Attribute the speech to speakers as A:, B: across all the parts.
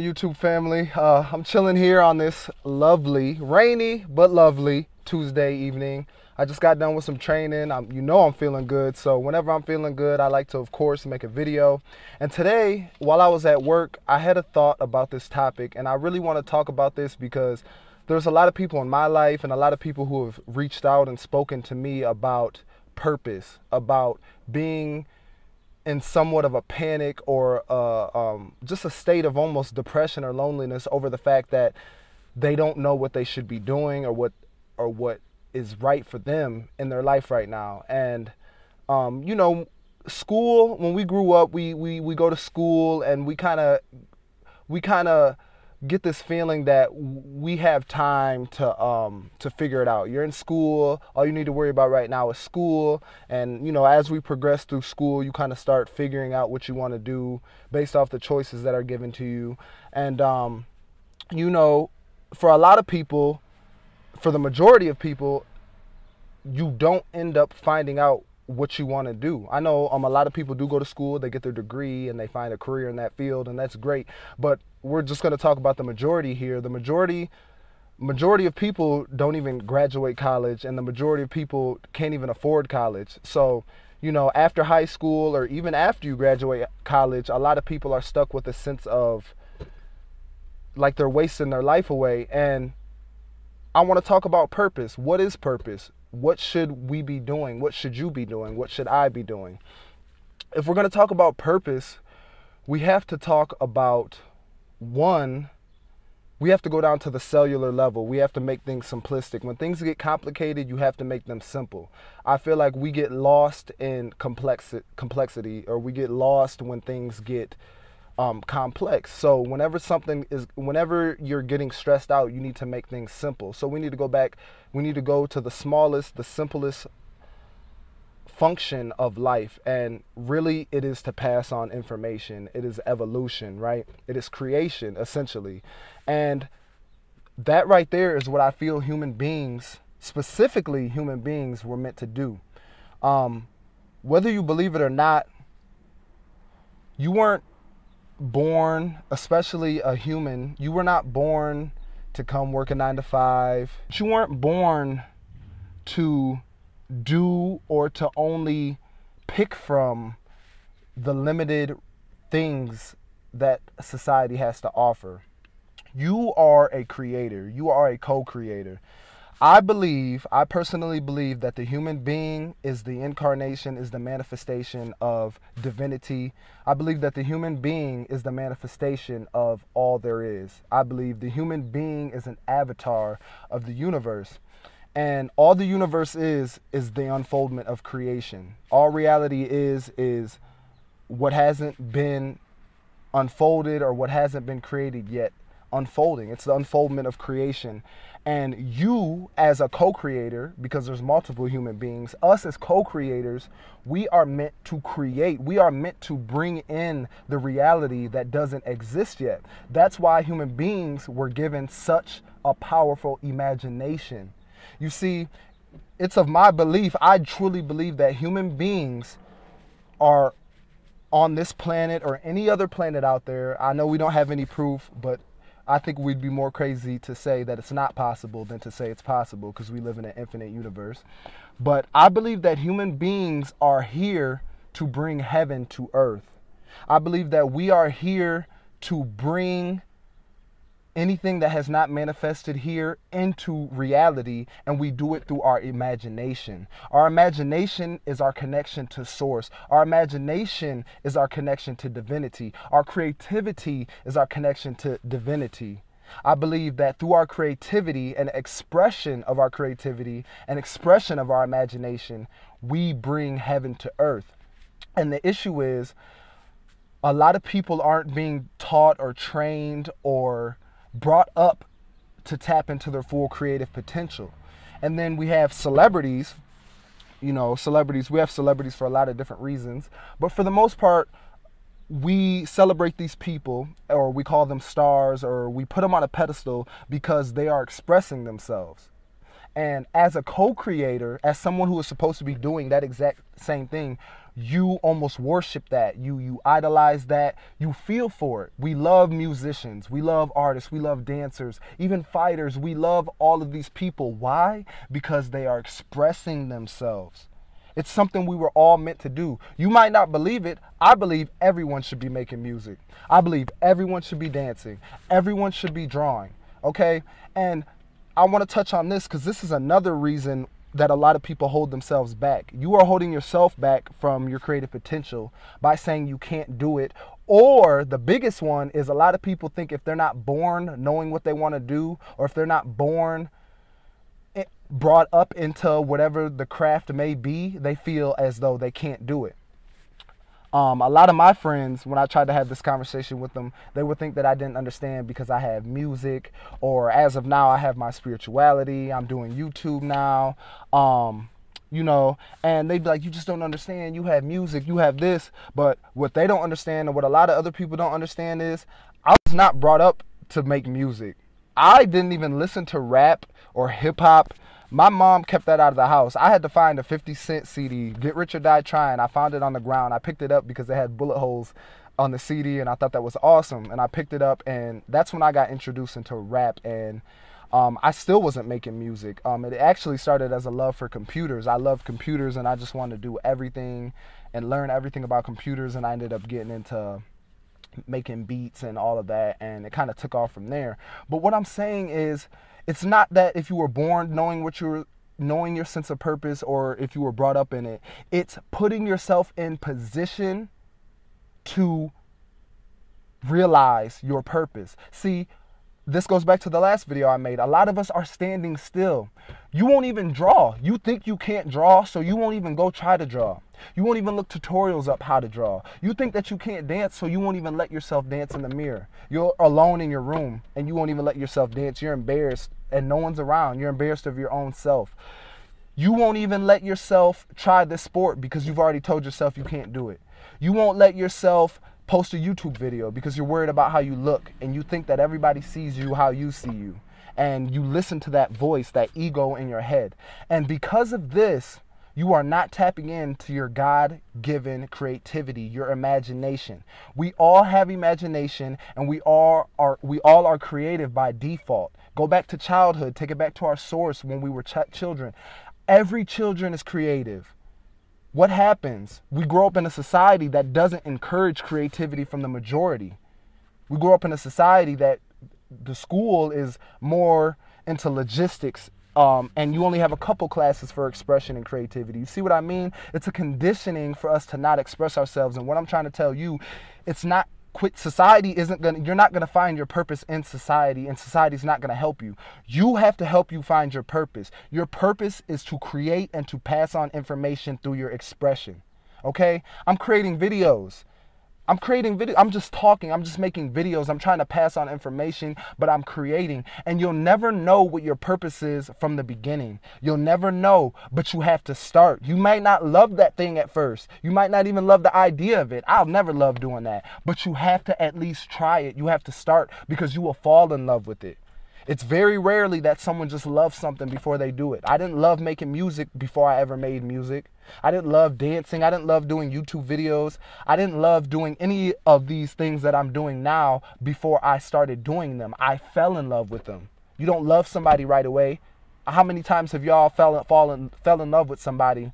A: YouTube family, uh, I'm chilling here on this lovely, rainy but lovely Tuesday evening. I just got done with some training. I'm, you know I'm feeling good, so whenever I'm feeling good, I like to, of course, make a video. And today, while I was at work, I had a thought about this topic, and I really want to talk about this because there's a lot of people in my life and a lot of people who have reached out and spoken to me about purpose, about being in somewhat of a panic or uh, um, just a state of almost depression or loneliness over the fact that they don't know what they should be doing or what or what is right for them in their life right now. And um, you know, school. When we grew up, we we we go to school and we kind of we kind of get this feeling that we have time to um, to figure it out. You're in school. All you need to worry about right now is school. And you know, as we progress through school, you kind of start figuring out what you want to do based off the choices that are given to you. And um, you know, for a lot of people, for the majority of people, you don't end up finding out what you want to do. I know um, a lot of people do go to school, they get their degree, and they find a career in that field, and that's great. But we're just going to talk about the majority here. The majority majority of people don't even graduate college and the majority of people can't even afford college so you know after high school or even after you graduate college a lot of people are stuck with a sense of like they're wasting their life away and I want to talk about purpose. What is purpose? What should we be doing? What should you be doing? What should I be doing? If we're going to talk about purpose, we have to talk about one, we have to go down to the cellular level. We have to make things simplistic. When things get complicated, you have to make them simple. I feel like we get lost in complexi- complexity, or we get lost when things get um, complex. So whenever something is, whenever you're getting stressed out, you need to make things simple. So we need to go back. We need to go to the smallest, the simplest function of life and really it is to pass on information it is evolution right it is creation essentially and that right there is what i feel human beings specifically human beings were meant to do um, whether you believe it or not you weren't born, especially a human, you were not born to come work a nine to five. You weren't born to do or to only pick from the limited things that society has to offer. You are a creator, you are a co creator. I believe, I personally believe that the human being is the incarnation, is the manifestation of divinity. I believe that the human being is the manifestation of all there is. I believe the human being is an avatar of the universe. And all the universe is, is the unfoldment of creation. All reality is, is what hasn't been unfolded or what hasn't been created yet unfolding. It's the unfoldment of creation. And you, as a co creator, because there's multiple human beings, us as co creators, we are meant to create. We are meant to bring in the reality that doesn't exist yet. That's why human beings were given such a powerful imagination. You see, it's of my belief, I truly believe that human beings are on this planet or any other planet out there. I know we don't have any proof, but I think we'd be more crazy to say that it's not possible than to say it's possible because we live in an infinite universe. But I believe that human beings are here to bring heaven to earth. I believe that we are here to bring anything that has not manifested here into reality, and we do it through our imagination. Our imagination is our connection to source, our imagination is our connection to divinity, our creativity is our connection to divinity. I believe that through our creativity and expression of our creativity and expression of our imagination, we bring heaven to earth. And the issue is, a lot of people aren't being taught or trained or brought up to tap into their full creative potential. And then we have celebrities, you know, celebrities. We have celebrities for a lot of different reasons, but for the most part, we celebrate these people or we call them stars or we put them on a pedestal because they are expressing themselves. And as a co creator, as someone who is supposed to be doing that exact same thing, you almost worship that you you idolize that you feel for it we love musicians we love artists we love dancers even fighters we love all of these people why because they are expressing themselves it's something we were all meant to do. You might not believe it. I believe everyone should be making music. I believe everyone should be dancing. Everyone should be drawing. Okay? And I want to touch on this because this is another reason that a lot of people hold themselves back. You are holding yourself back from your creative potential by saying you can't do it. Or the biggest one is a lot of people think if they're not born knowing what they want to do, or if they're not born eh, brought up into whatever the craft may be, they feel as though they can't do it. Um, a lot of my friends, when I tried to have this conversation with them, they would think that I didn't understand because I have music, or as of now, I have my spirituality. I'm doing YouTube now. Um, you know, and they'd be like, you just don't understand. You have music, you have this. But what they don't understand, and what a lot of other people don't understand, is I was not brought up to make music. I didn't even listen to rap or hip hop my mom kept that out of the house. I had to find a 50 cent CD, Get Rich or Die Trying. I found it on the ground. I picked it up because it had bullet holes on the CD and I thought that was awesome. And I picked it up and that's when I got introduced into rap and um, I still wasn't making music. Um, it actually started as a love for computers. I love computers and I just wanted to do everything and learn everything about computers. And I ended up getting into making beats and all of that. And it kind of took off from there. But what I'm saying is, it's not that if you were born knowing what you're knowing your sense of purpose or if you were brought up in it it's putting yourself in position to realize your purpose see this goes back to the last video I made. A lot of us are standing still. You won't even draw. You think you can't draw, so you won't even go try to draw. You won't even look tutorials up how to draw. You think that you can't dance, so you won't even let yourself dance in the mirror. You're alone in your room and you won't even let yourself dance. You're embarrassed and no one's around. You're embarrassed of your own self. You won't even let yourself try this sport because you've already told yourself you can't do it. You won't let yourself post a YouTube video because you're worried about how you look and you think that everybody sees you how you see you. And you listen to that voice, that ego in your head. And because of this, you are not tapping into your God given creativity, your imagination. We all have imagination and we all are we all are creative by default. Go back to childhood, take it back to our source when we were ch- children. Every children is creative what happens? We grow up in a society that doesn't encourage creativity from the majority. We grow up in a society that the school is more into logistics um, and you only have a couple classes for expression and creativity. You see what I mean? It's a conditioning for us to not express ourselves. And what I'm trying to tell you, it's not quit society isn't going to you're not going to find your purpose in society and society's not going to help you you have to help you find your purpose your purpose is to create and to pass on information through your expression okay i'm creating videos I'm creating video. I'm just talking. I'm just making videos. I'm trying to pass on information, but I'm creating. And you'll never know what your purpose is from the beginning. You'll never know, but you have to start. You might not love that thing at first. You might not even love the idea of it. I'll never love doing that. But you have to at least try it. You have to start because you will fall in love with it. It's very rarely that someone just loves something before they do it. I didn't love making music before I ever made music. I didn't love dancing. I didn't love doing YouTube videos. I didn't love doing any of these things that I'm doing now before I started doing them. I fell in love with them. You don't love somebody right away. How many times have y'all fell, fallen, fell in love with somebody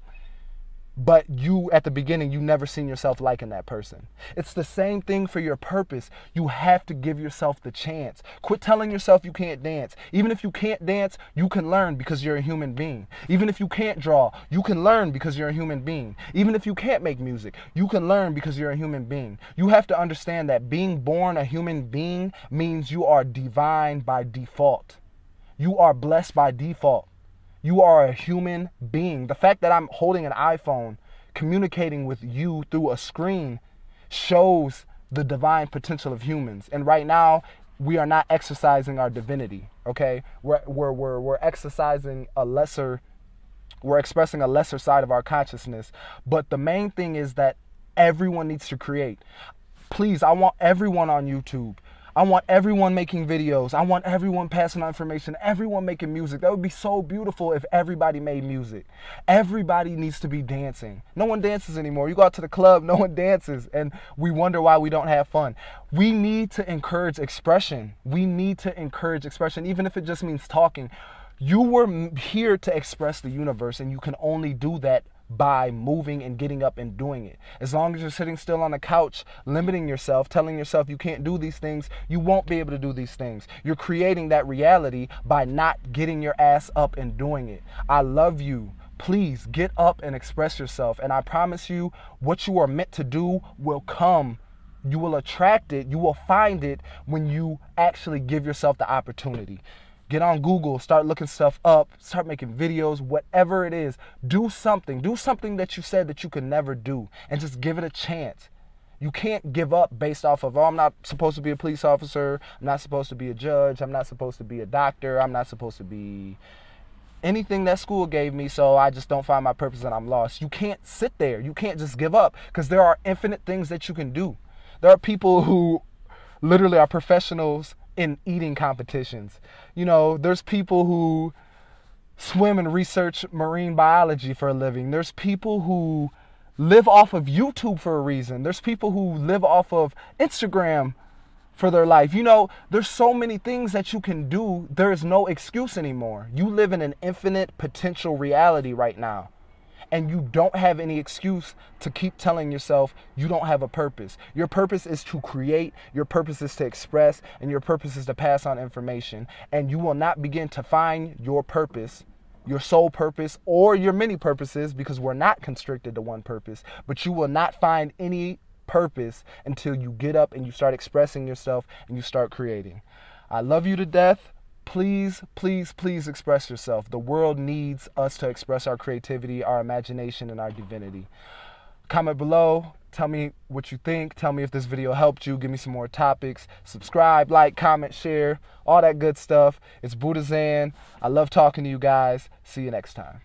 A: but you at the beginning you never seen yourself liking that person it's the same thing for your purpose you have to give yourself the chance quit telling yourself you can't dance even if you can't dance you can learn because you're a human being even if you can't draw you can learn because you're a human being even if you can't make music you can learn because you're a human being you have to understand that being born a human being means you are divine by default you are blessed by default you are a human being. The fact that I'm holding an iPhone, communicating with you through a screen, shows the divine potential of humans. And right now, we are not exercising our divinity, okay? We're, we're, we're, we're exercising a lesser, we're expressing a lesser side of our consciousness. But the main thing is that everyone needs to create. Please, I want everyone on YouTube I want everyone making videos. I want everyone passing on information, everyone making music. That would be so beautiful if everybody made music. Everybody needs to be dancing. No one dances anymore. You go out to the club, no one dances, and we wonder why we don't have fun. We need to encourage expression. We need to encourage expression, even if it just means talking. You were here to express the universe, and you can only do that by moving and getting up and doing it. As long as you're sitting still on the couch, limiting yourself, telling yourself you can't do these things, you won't be able to do these things. You're creating that reality by not getting your ass up and doing it. I love you. Please get up and express yourself. And I promise you, what you are meant to do will come. You will attract it. You will find it when you actually give yourself the opportunity. Get on Google, start looking stuff up, start making videos, whatever it is. Do something. Do something that you said that you could never do and just give it a chance. You can't give up based off of, oh, I'm not supposed to be a police officer. I'm not supposed to be a judge. I'm not supposed to be a doctor. I'm not supposed to be anything that school gave me. So I just don't find my purpose and I'm lost. You can't sit there. You can't just give up because there are infinite things that you can do. There are people who literally are professionals in eating competitions. You know, there's people who swim and research marine biology for a living. There's people who live off of YouTube for a reason. There's people who live off of Instagram for their life. You know, there's so many things that you can do. There is no excuse anymore. You live in an infinite potential reality right now and you don't have any excuse to keep telling yourself you don't have a purpose. Your purpose is to create, your purpose is to express, and your purpose is to pass on information. And you will not begin to find your purpose your sole purpose or your many purposes because we're not constricted to one purpose, but you will not find any purpose until you get up and you start expressing yourself and you start creating. I love you to death please, please, please express yourself. The world needs us to express our creativity, our imagination, and our divinity. Comment below. Tell me what you think. Tell me if this video helped you. Give me some more topics. Subscribe, like, comment, share, all that good stuff. It's Buddha Zan. I love talking to you guys. See you next time.